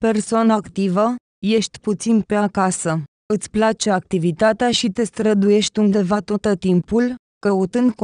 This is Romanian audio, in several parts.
Persoană activă, ești puțin pe acasă, îți place activitatea și te străduiești undeva tot timpul, căutând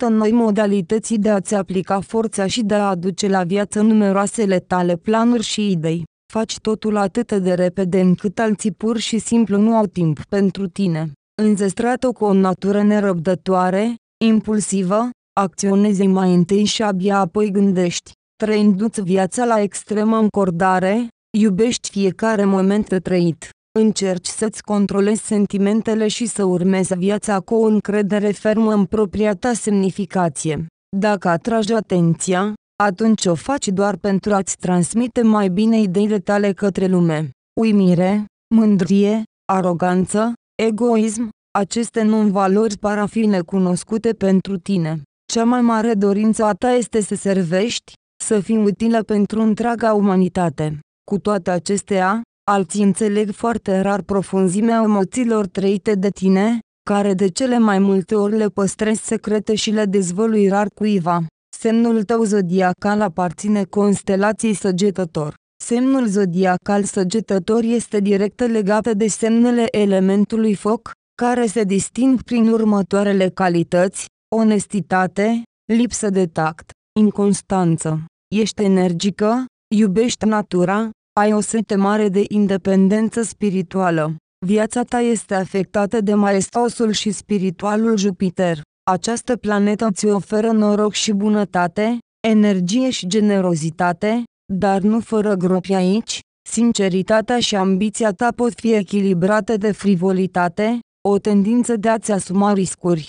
în noi modalități de a-ți aplica forța și de a aduce la viață numeroasele tale planuri și idei. Faci totul atât de repede încât alții pur și simplu nu au timp pentru tine. Înzestrată cu o natură nerăbdătoare, impulsivă, acționezi mai întâi și abia apoi gândești, trăindu-ți viața la extremă încordare, iubești fiecare moment trăit, încerci să-ți controlezi sentimentele și să urmezi viața cu o încredere fermă în propria ta semnificație. Dacă atragi atenția, atunci o faci doar pentru a-ți transmite mai bine ideile tale către lume. Uimire, mândrie, aroganță, egoism, aceste nu-n valori par a fi necunoscute pentru tine. Cea mai mare dorință a ta este să servești, să fii utilă pentru întreaga umanitate. Cu toate acestea, alții înțeleg foarte rar profunzimea emoțiilor trăite de tine, care de cele mai multe ori le păstrezi secrete și le dezvălui rar cuiva. Semnul tău zodiacal aparține constelației săgetător. Semnul zodiacal săgetător este direct legat de semnele elementului foc, care se disting prin următoarele calități, onestitate, lipsă de tact, inconstanță. Ești energică, iubești natura, ai o sete mare de independență spirituală. Viața ta este afectată de marestosul și spiritualul Jupiter. Această planetă ți oferă noroc și bunătate, energie și generozitate, dar nu fără gropi aici, sinceritatea și ambiția ta pot fi echilibrate de frivolitate, o tendință de a-ți asuma riscuri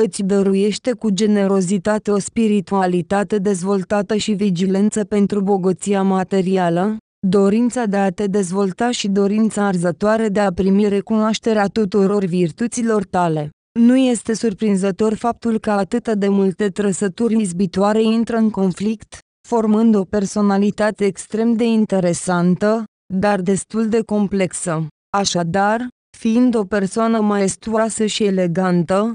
îți dăruiește cu generozitate o spiritualitate dezvoltată și vigilență pentru bogăția materială, dorința de a te dezvolta și dorința arzătoare de a primi recunoașterea tuturor virtuților tale. Nu este surprinzător faptul că atât de multe trăsături izbitoare intră în conflict, formând o personalitate extrem de interesantă, dar destul de complexă. Așadar, fiind o persoană maestuoasă și elegantă,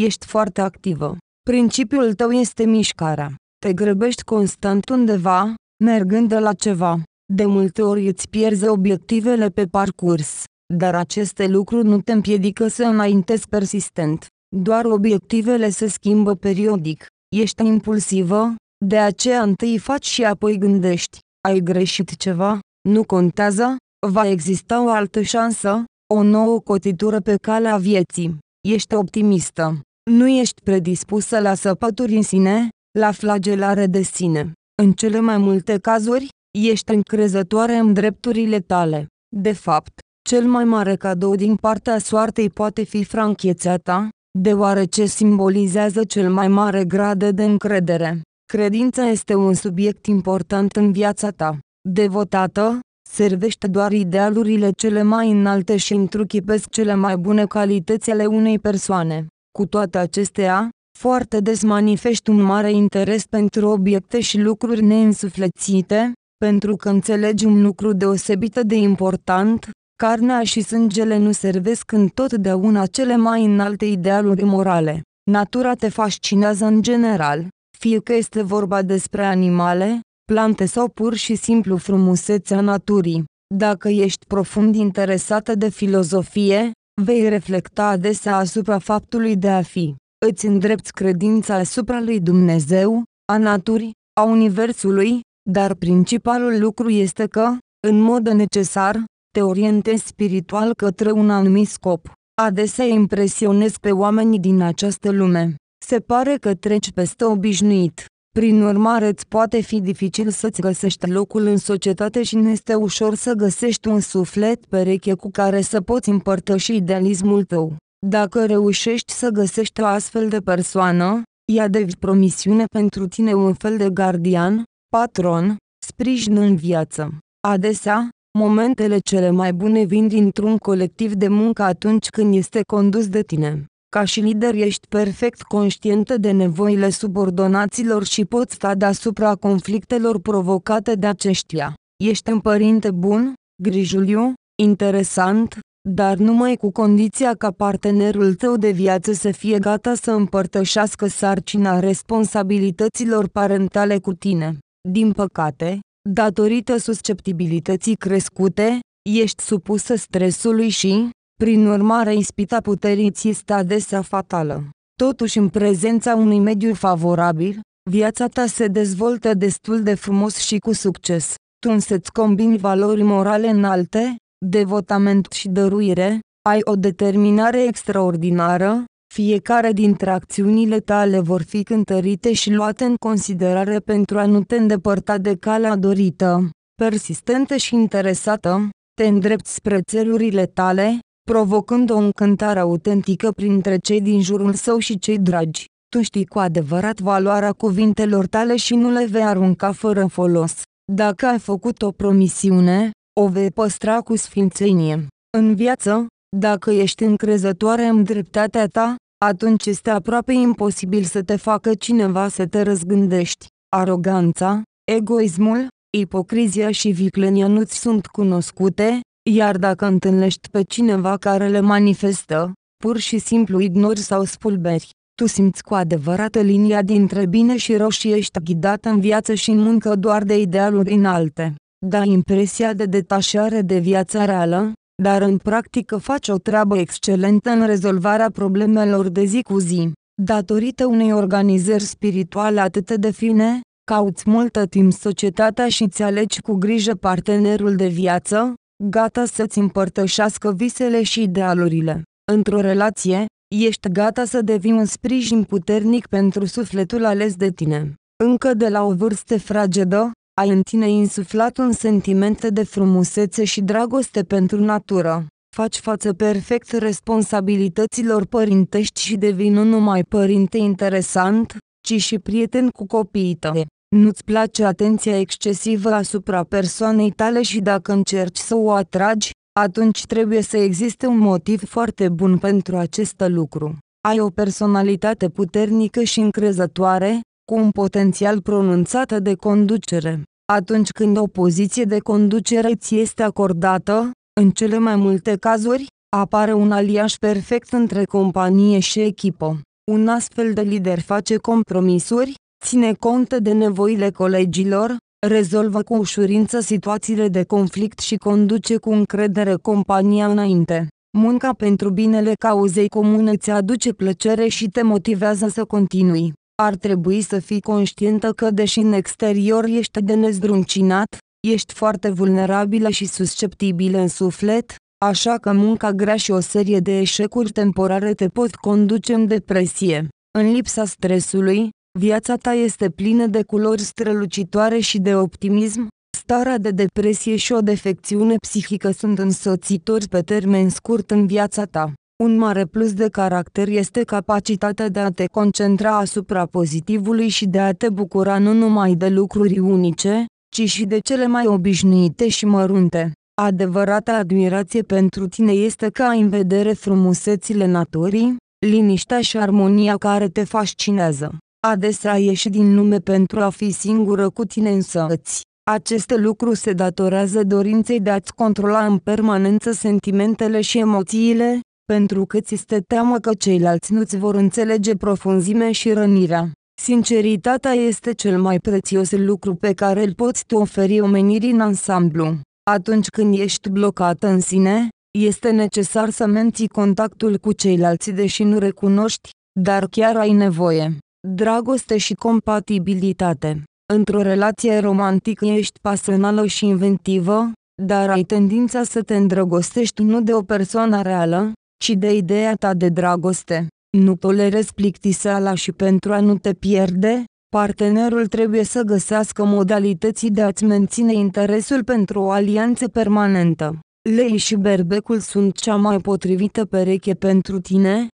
Ești foarte activă. Principiul tău este mișcarea. Te grăbești constant undeva, mergând de la ceva. De multe ori îți pierzi obiectivele pe parcurs, dar aceste lucruri nu te împiedică să înaintezi persistent. Doar obiectivele se schimbă periodic. Ești impulsivă, de aceea întâi faci și apoi gândești. Ai greșit ceva? Nu contează? Va exista o altă șansă? O nouă cotitură pe calea vieții. Ești optimistă nu ești predispusă la săpături în sine, la flagelare de sine. În cele mai multe cazuri, ești încrezătoare în drepturile tale. De fapt, cel mai mare cadou din partea soartei poate fi franchețea ta, deoarece simbolizează cel mai mare grad de încredere. Credința este un subiect important în viața ta. Devotată, servește doar idealurile cele mai înalte și întruchipesc cele mai bune calități ale unei persoane. Cu toate acestea, foarte des manifesti un mare interes pentru obiecte și lucruri neînsuflețite, pentru că înțelegi un lucru deosebit de important, carnea și sângele nu servesc întotdeauna cele mai înalte idealuri morale. Natura te fascinează în general, fie că este vorba despre animale, plante sau pur și simplu frumusețea naturii. Dacă ești profund interesată de filozofie, Vei reflecta adesea asupra faptului de a fi. Îți îndrepți credința asupra lui Dumnezeu, a naturii, a Universului, dar principalul lucru este că, în mod necesar, te orientezi spiritual către un anumit scop. Adesea impresionezi pe oamenii din această lume. Se pare că treci peste obișnuit. Prin urmare îți poate fi dificil să-ți găsești locul în societate și nu este ușor să găsești un suflet pereche cu care să poți împărtăși idealismul tău. Dacă reușești să găsești o astfel de persoană, ea devi promisiune pentru tine un fel de gardian, patron, sprijin în viață. Adesea, momentele cele mai bune vin dintr-un colectiv de muncă atunci când este condus de tine. Ca și lider ești perfect conștientă de nevoile subordonaților și poți sta deasupra conflictelor provocate de aceștia. Ești un părinte bun, grijuliu, interesant, dar numai cu condiția ca partenerul tău de viață să fie gata să împărtășească sarcina responsabilităților parentale cu tine. Din păcate, datorită susceptibilității crescute, ești supusă stresului și, prin urmare ispita puterii este adesea fatală. Totuși în prezența unui mediu favorabil, viața ta se dezvoltă destul de frumos și cu succes. Tu însă-ți combini valori morale înalte, devotament și dăruire, ai o determinare extraordinară, fiecare dintre acțiunile tale vor fi cântărite și luate în considerare pentru a nu te îndepărta de calea dorită. Persistentă și interesată, te îndrepți spre țelurile tale, provocând o încântare autentică printre cei din jurul său și cei dragi. Tu știi cu adevărat valoarea cuvintelor tale și nu le vei arunca fără folos. Dacă ai făcut o promisiune, o vei păstra cu sfințenie. În viață, dacă ești încrezătoare în dreptatea ta, atunci este aproape imposibil să te facă cineva să te răzgândești. Aroganța, egoismul, ipocrizia și viclenia nu-ți sunt cunoscute, iar dacă întâlnești pe cineva care le manifestă, pur și simplu ignori sau spulberi. Tu simți cu adevărat linia dintre bine și rău și ești ghidat în viață și în muncă doar de idealuri înalte. Dai impresia de detașare de viața reală, dar în practică faci o treabă excelentă în rezolvarea problemelor de zi cu zi. Datorită unei organizări spirituale atât de fine, cauți multă timp societatea și ți alegi cu grijă partenerul de viață, gata să-ți împărtășească visele și idealurile. Într-o relație, ești gata să devii un sprijin puternic pentru sufletul ales de tine. Încă de la o vârstă fragedă, ai în tine insuflat un sentiment de frumusețe și dragoste pentru natură. Faci față perfect responsabilităților părintești și devii nu numai părinte interesant, ci și prieten cu copiii tăi. Nu-ți place atenția excesivă asupra persoanei tale și dacă încerci să o atragi, atunci trebuie să existe un motiv foarte bun pentru acest lucru. Ai o personalitate puternică și încrezătoare, cu un potențial pronunțat de conducere. Atunci când o poziție de conducere ți este acordată, în cele mai multe cazuri, apare un aliaj perfect între companie și echipă. Un astfel de lider face compromisuri, ține cont de nevoile colegilor, rezolvă cu ușurință situațiile de conflict și conduce cu încredere compania înainte. Munca pentru binele cauzei comune îți aduce plăcere și te motivează să continui. Ar trebui să fii conștientă că deși în exterior ești de nezdruncinat, ești foarte vulnerabilă și susceptibilă în suflet, așa că munca grea și o serie de eșecuri temporare te pot conduce în depresie. În lipsa stresului, Viața ta este plină de culori strălucitoare și de optimism, starea de depresie și o defecțiune psihică sunt însoțitori pe termen scurt în viața ta. Un mare plus de caracter este capacitatea de a te concentra asupra pozitivului și de a te bucura nu numai de lucruri unice, ci și de cele mai obișnuite și mărunte. Adevărata admirație pentru tine este că ai în vedere frumusețile naturii, liniștea și armonia care te fascinează. Adesea ieși din lume pentru a fi singură cu tine însăți. Aceste lucru se datorează dorinței de a-ți controla în permanență sentimentele și emoțiile, pentru că ți este teamă că ceilalți nu-ți vor înțelege profunzime și rănirea. Sinceritatea este cel mai prețios lucru pe care îl poți tu oferi omenirii în ansamblu. Atunci când ești blocată în sine, este necesar să menții contactul cu ceilalți deși nu recunoști, dar chiar ai nevoie dragoste și compatibilitate. Într-o relație romantică ești pasională și inventivă, dar ai tendința să te îndrăgostești nu de o persoană reală, ci de ideea ta de dragoste. Nu tolerezi plictiseala și pentru a nu te pierde, partenerul trebuie să găsească modalității de a-ți menține interesul pentru o alianță permanentă. Lei și berbecul sunt cea mai potrivită pereche pentru tine,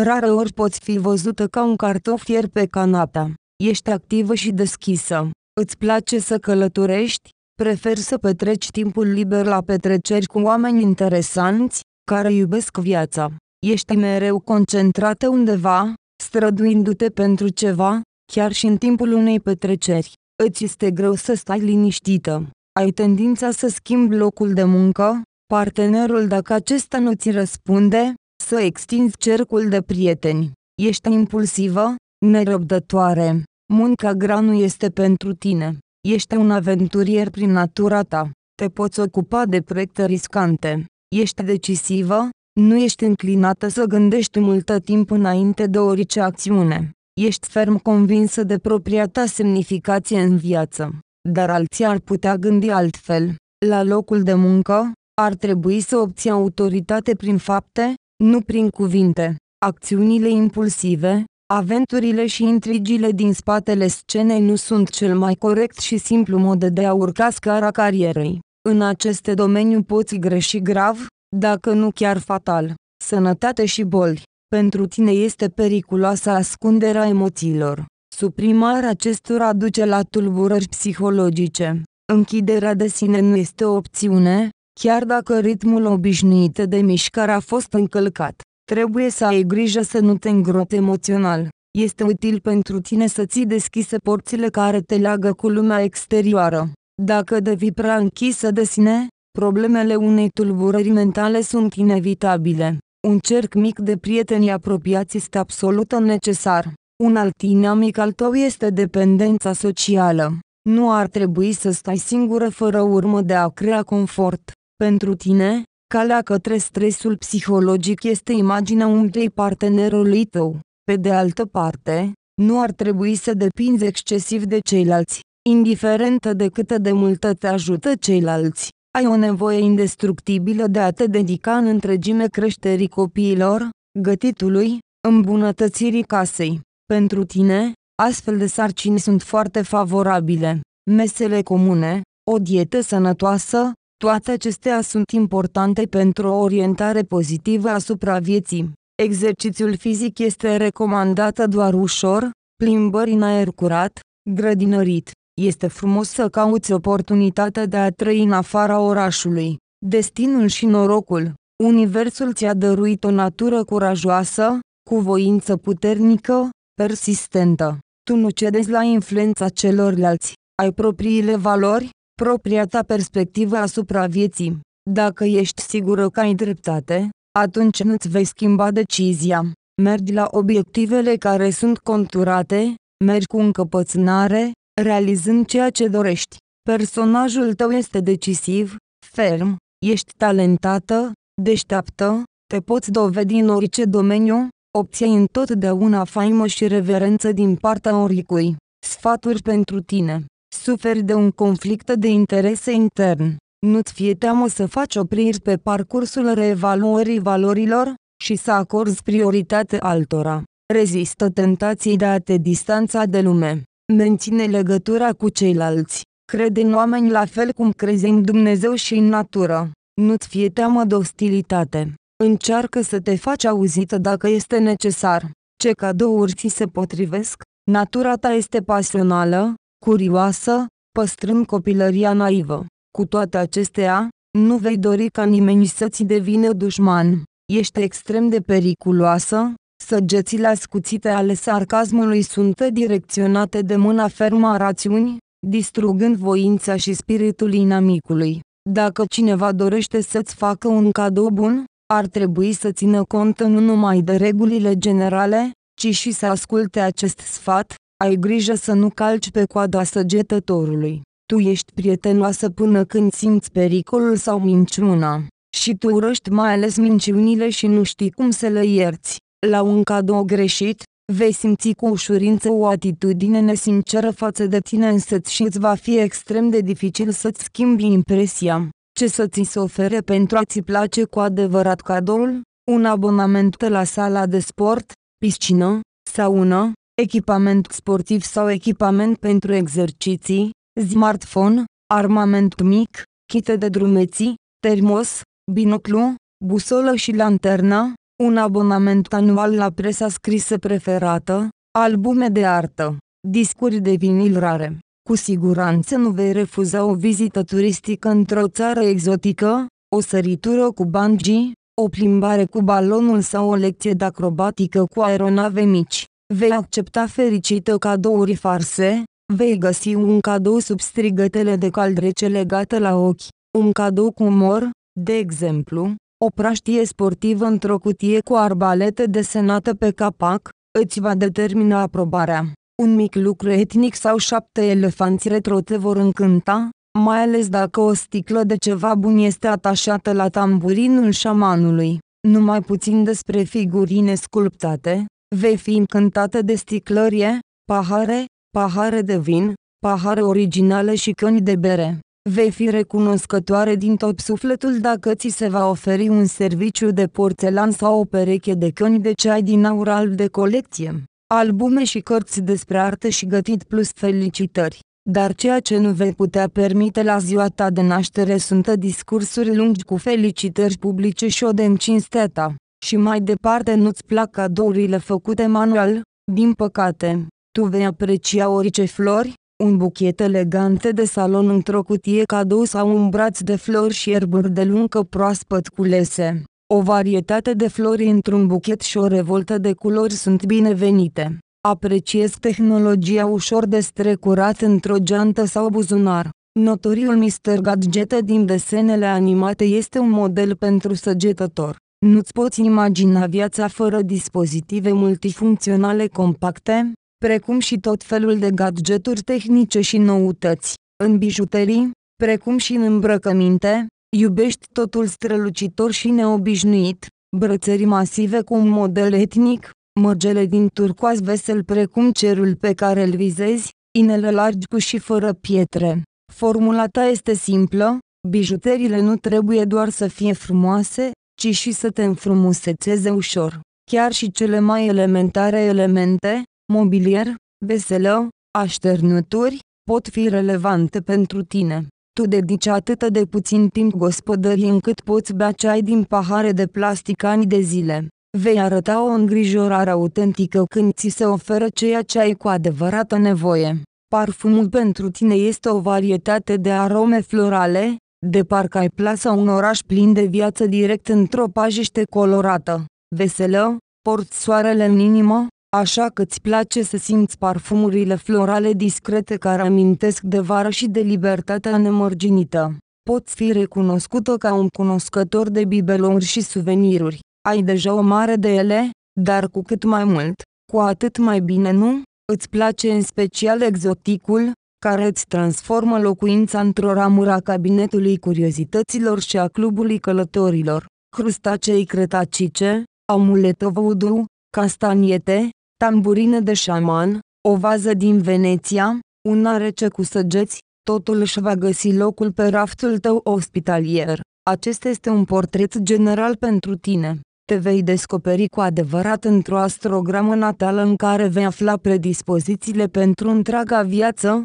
Rară ori poți fi văzută ca un cartof fier pe canapea. Ești activă și deschisă. Îți place să călătorești? Prefer să petreci timpul liber la petreceri cu oameni interesanți, care iubesc viața. Ești mereu concentrată undeva, străduindu-te pentru ceva, chiar și în timpul unei petreceri. Îți este greu să stai liniștită. Ai tendința să schimbi locul de muncă, partenerul dacă acesta nu ți răspunde, să extinzi cercul de prieteni. Ești impulsivă, nerăbdătoare. Munca grea nu este pentru tine. Ești un aventurier prin natura ta. Te poți ocupa de proiecte riscante. Ești decisivă, nu ești înclinată să gândești multă timp înainte de orice acțiune. Ești ferm convinsă de propria ta semnificație în viață. Dar alții ar putea gândi altfel. La locul de muncă, ar trebui să obții autoritate prin fapte, nu prin cuvinte. Acțiunile impulsive, aventurile și intrigile din spatele scenei nu sunt cel mai corect și simplu mod de a urca scara carierei. În aceste domeniu poți greși grav, dacă nu chiar fatal. Sănătate și boli. Pentru tine este periculoasă ascunderea emoțiilor. Suprimarea acestora duce la tulburări psihologice. Închiderea de sine nu este o opțiune, Chiar dacă ritmul obișnuit de mișcare a fost încălcat, trebuie să ai grijă să nu te îngropi emoțional. Este util pentru tine să ții deschise porțile care te leagă cu lumea exterioară. Dacă devii prea închisă de sine, problemele unei tulburări mentale sunt inevitabile. Un cerc mic de prieteni apropiați este absolut necesar. Un alt inamic al tău este dependența socială. Nu ar trebui să stai singură fără urmă de a crea confort. Pentru tine, calea către stresul psihologic este imaginea umbrei partenerului tău. Pe de altă parte, nu ar trebui să depinzi excesiv de ceilalți, indiferent de cât de mult te ajută ceilalți. Ai o nevoie indestructibilă de a te dedica în întregime creșterii copiilor, gătitului, îmbunătățirii casei. Pentru tine, astfel de sarcini sunt foarte favorabile. Mesele comune, o dietă sănătoasă, toate acestea sunt importante pentru o orientare pozitivă asupra vieții. Exercițiul fizic este recomandat doar ușor, plimbări în aer curat, grădinărit. Este frumos să cauți oportunitatea de a trăi în afara orașului. Destinul și norocul. Universul ți-a dăruit o natură curajoasă, cu voință puternică, persistentă. Tu nu cedezi la influența celorlalți. Ai propriile valori, propria ta perspectivă asupra vieții. Dacă ești sigură că ai dreptate, atunci nu-ți vei schimba decizia. Mergi la obiectivele care sunt conturate, mergi cu încăpățânare, realizând ceea ce dorești. Personajul tău este decisiv, ferm, ești talentată, deșteaptă, te poți dovedi în orice domeniu, obții întotdeauna faimă și reverență din partea oricui. Sfaturi pentru tine suferi de un conflict de interese intern. Nu-ți fie teamă să faci opriri pe parcursul reevaluării valorilor și să acorzi prioritate altora. Rezistă tentației de a te distanța de lume. Menține legătura cu ceilalți. Crede în oameni la fel cum crezi în Dumnezeu și în natură. Nu-ți fie teamă de ostilitate. Încearcă să te faci auzită dacă este necesar. Ce cadouri ți se potrivesc? Natura ta este pasională, curioasă, păstrând copilăria naivă. Cu toate acestea, nu vei dori ca nimeni să-ți devină dușman. Ești extrem de periculoasă, săgețile ascuțite ale sarcasmului sunt direcționate de mâna fermă a rațiuni, distrugând voința și spiritul inamicului. Dacă cineva dorește să-ți facă un cadou bun, ar trebui să țină cont nu numai de regulile generale, ci și să asculte acest sfat, ai grijă să nu calci pe coada săgetătorului. Tu ești prietenoasă până când simți pericolul sau minciuna. Și tu urăști mai ales minciunile și nu știi cum să le ierți. La un cadou greșit, vei simți cu ușurință o atitudine nesinceră față de tine însăți și îți va fi extrem de dificil să-ți schimbi impresia. Ce să ți se ofere pentru a-ți place cu adevărat cadoul? Un abonament la sala de sport, piscină, saună, echipament sportiv sau echipament pentru exerciții, smartphone, armament mic, chite de drumeții, termos, binoclu, busolă și lanterna, un abonament anual la presa scrisă preferată, albume de artă, discuri de vinil rare. Cu siguranță nu vei refuza o vizită turistică într-o țară exotică, o săritură cu bungee, o plimbare cu balonul sau o lecție de acrobatică cu aeronave mici. Vei accepta fericită cadouri farse, vei găsi un cadou sub strigătele de caldrece legată la ochi, un cadou cu umor, de exemplu, o praștie sportivă într-o cutie cu arbalete desenată pe capac, îți va determina aprobarea. Un mic lucru etnic sau șapte elefanți retro te vor încânta, mai ales dacă o sticlă de ceva bun este atașată la tamburinul șamanului. Numai puțin despre figurine sculptate, vei fi încântată de sticlărie, pahare, pahare de vin, pahare originale și căni de bere. Vei fi recunoscătoare din tot sufletul dacă ți se va oferi un serviciu de porțelan sau o pereche de căni de ceai din aur alb de colecție, albume și cărți despre artă și gătit plus felicitări. Dar ceea ce nu vei putea permite la ziua ta de naștere sunt discursuri lungi cu felicitări publice și o de cinstea ta și mai departe nu-ți plac cadourile făcute manual, din păcate, tu vei aprecia orice flori, un buchet elegant de salon într-o cutie cadou sau un braț de flori și erburi de luncă proaspăt culese. O varietate de flori într-un buchet și o revoltă de culori sunt binevenite. Apreciez tehnologia ușor de strecurat într-o geantă sau buzunar. Notoriul Mr. Gadget din desenele animate este un model pentru săgetător. Nu-ți poți imagina viața fără dispozitive multifuncționale compacte, precum și tot felul de gadgeturi tehnice și noutăți, în bijuterii, precum și în îmbrăcăminte, iubești totul strălucitor și neobișnuit, brățări masive cu un model etnic, mărgele din turcoaz vesel precum cerul pe care îl vizezi, inele largi cu și fără pietre. Formula ta este simplă, bijuteriile nu trebuie doar să fie frumoase, ci și să te înfrumusețeze ușor. Chiar și cele mai elementare elemente, mobilier, veselă, așternuturi, pot fi relevante pentru tine. Tu dedici atât de puțin timp gospodării încât poți bea ceai din pahare de plastic ani de zile. Vei arăta o îngrijorare autentică când ți se oferă ceea ce ai cu adevărată nevoie. Parfumul pentru tine este o varietate de arome florale, de parcă ai plasa un oraș plin de viață direct într-o pajiște colorată, veselă, porți soarele în inimă, așa că îți place să simți parfumurile florale discrete care amintesc de vară și de libertatea nemărginită. Poți fi recunoscută ca un cunoscător de bibelouri și suveniruri. Ai deja o mare de ele, dar cu cât mai mult, cu atât mai bine nu? Îți place în special exoticul, care îți transformă locuința într-o ramură a cabinetului curiozităților și a clubului călătorilor. Crustacei cretacice, amuletă voodoo, castaniete, tamburine de șaman, o vază din Veneția, un arece cu săgeți, totul își va găsi locul pe raftul tău ospitalier. Acesta este un portret general pentru tine. Te vei descoperi cu adevărat într-o astrogramă natală în care vei afla predispozițiile pentru întreaga viață,